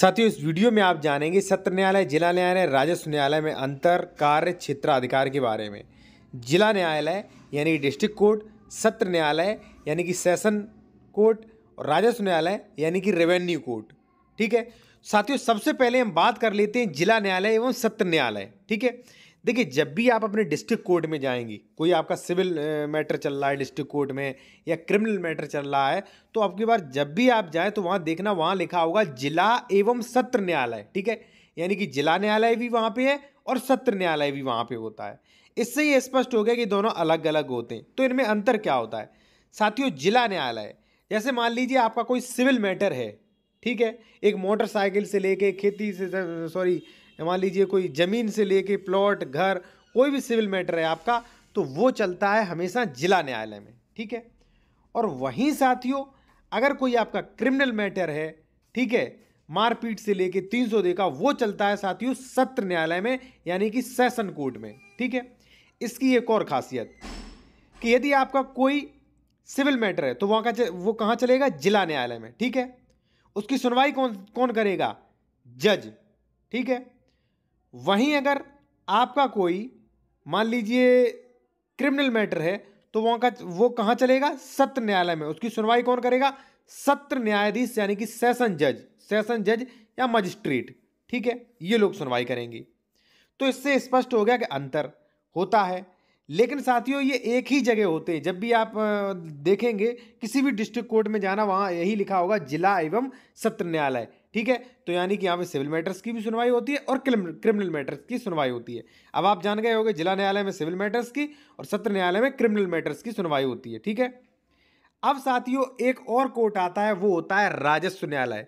साथियों इस वीडियो में आप जानेंगे सत्र न्यायालय जिला न्यायालय राजस्व न्यायालय में अंतर कार्य क्षेत्राधिकार के बारे में जिला न्यायालय यानी डिस्ट्रिक्ट कोर्ट सत्र न्यायालय यानी कि सेशन कोर्ट और राजस्व न्यायालय यानी कि रेवेन्यू कोर्ट ठीक है साथियों सबसे पहले हम बात कर लेते हैं जिला न्यायालय एवं सत्र न्यायालय ठीक है देखिए जब भी आप अपने डिस्ट्रिक्ट कोर्ट में जाएंगी कोई आपका सिविल मैटर चल रहा है डिस्ट्रिक्ट कोर्ट में या क्रिमिनल मैटर चल रहा है तो आपकी बार जब भी आप जाएँ तो वहाँ देखना वहाँ लिखा होगा जिला एवं सत्र न्यायालय ठीक है यानी कि जिला न्यायालय भी वहाँ पे है और सत्र न्यायालय भी वहाँ पे होता है इससे ये स्पष्ट हो गया कि दोनों अलग अलग होते हैं तो इनमें अंतर क्या होता है साथियों जिला न्यायालय जैसे मान लीजिए आपका कोई सिविल मैटर है ठीक है एक मोटरसाइकिल से लेके खेती से सॉरी मान लीजिए कोई ज़मीन से लेके प्लॉट घर कोई भी सिविल मैटर है आपका तो वो चलता है हमेशा जिला न्यायालय में ठीक है और वहीं साथियों अगर कोई आपका क्रिमिनल मैटर है ठीक है मारपीट से लेके तीन सौ देखा वो चलता है साथियों सत्र न्यायालय में यानी कि सेशन कोर्ट में ठीक है इसकी एक और खासियत कि यदि आपका कोई सिविल मैटर है तो वहाँ का वो कहाँ चलेगा जिला न्यायालय में ठीक है उसकी सुनवाई कौन कौन करेगा जज ठीक है वहीं अगर आपका कोई मान लीजिए क्रिमिनल मैटर है तो वहाँ का वो कहाँ चलेगा सत्र न्यायालय में उसकी सुनवाई कौन करेगा सत्र न्यायाधीश यानी कि सेशन जज सेशन जज या मजिस्ट्रेट ठीक है ये लोग सुनवाई करेंगे तो इससे स्पष्ट हो गया कि अंतर होता है लेकिन साथियों ये एक ही जगह होते हैं जब भी आप देखेंगे किसी भी डिस्ट्रिक्ट कोर्ट में जाना वहाँ यही लिखा होगा जिला एवं सत्र न्यायालय ठीक है तो यानी कि यहाँ पे सिविल मैटर्स की भी सुनवाई होती है और क्रिमिनल मैटर्स की सुनवाई होती है अब आप जान गए होंगे जिला न्यायालय में सिविल मैटर्स की और सत्र न्यायालय में क्रिमिनल मैटर्स की सुनवाई होती है ठीक है अब साथियों एक और कोर्ट आता है वो होता है राजस्व न्यायालय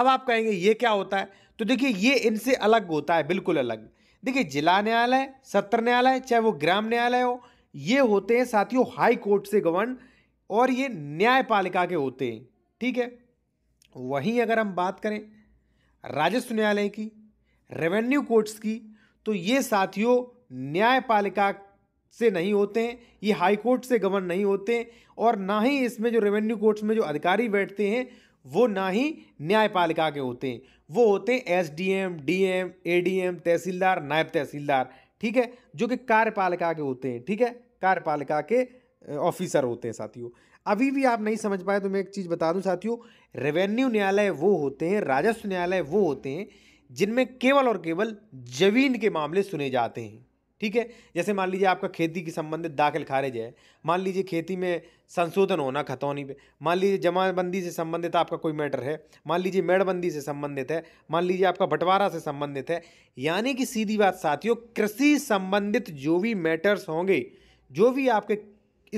अब आप कहेंगे ये क्या होता है तो देखिए ये इनसे अलग होता है बिल्कुल अलग देखिए जिला न्यायालय सत्र न्यायालय चाहे वो ग्राम न्यायालय हो ये होते हैं साथियों हाई कोर्ट से गवर्न और ये न्यायपालिका के होते हैं ठीक है वहीं अगर हम बात करें राजस्व न्यायालय की रेवेन्यू कोर्ट्स की तो ये साथियों न्यायपालिका से नहीं होते हैं ये हाई कोर्ट से गवर्न नहीं होते और ना ही इसमें जो रेवेन्यू कोर्ट्स में जो अधिकारी बैठते हैं वो ना ही न्यायपालिका के होते हैं वो होते हैं S D M D M A D M tehsildar नायब तहसीलदार ठीक है जो कि कार्यपालिका के होते हैं ठीक है कार्यपालिका के ऑफिसर होते हैं साथियों अभी भी आप नहीं समझ पाए तो मैं एक चीज़ बता दूं साथियों रेवेन्यू न्यायालय वो होते हैं राजस्व न्यायालय वो होते हैं जिनमें केवल और केवल जमीन के मामले सुने जाते हैं ठीक है जैसे मान लीजिए आपका खेती की संबंधित दाखिल खारिज है मान लीजिए खेती में संशोधन होना खतौनी पे मान लीजिए जमाबंदी से संबंधित आपका कोई मैटर है मान लीजिए मेड़बंदी से संबंधित है मान लीजिए आपका बंटवारा से संबंधित है यानी कि सीधी बात साथियों कृषि संबंधित जो भी मैटर्स होंगे जो भी आपके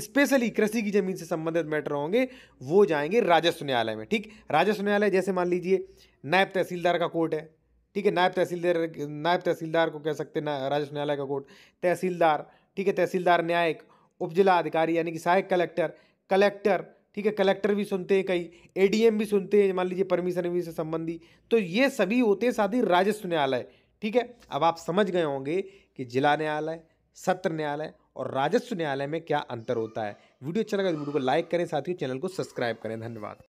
स्पेशली कृषि की जमीन से संबंधित मैटर होंगे वो जाएंगे राजस्व न्यायालय में ठीक राजस्व न्यायालय जैसे मान लीजिए नायब तहसीलदार का कोर्ट है ठीक है नायब तहसीलदार नायब तहसीलदार को कह सकते हैं राजस्व न्यायालय का कोर्ट तहसीलदार ठीक है तहसीलदार न्यायिक उप जिला अधिकारी यानी कि सहायक कलेक्टर कलेक्टर ठीक है कलेक्टर भी सुनते हैं कई एडीएम भी सुनते हैं मान लीजिए परमिशन से संबंधी तो ये सभी होते हैं साथ ही राजस्व न्यायालय ठीक है अब आप समझ गए होंगे कि जिला न्यायालय सत्र न्यायालय और राजस्व न्यायालय में क्या अंतर होता है वीडियो अच्छा लगा तो वीडियो को लाइक करें साथ ही चैनल को सब्सक्राइब करें धन्यवाद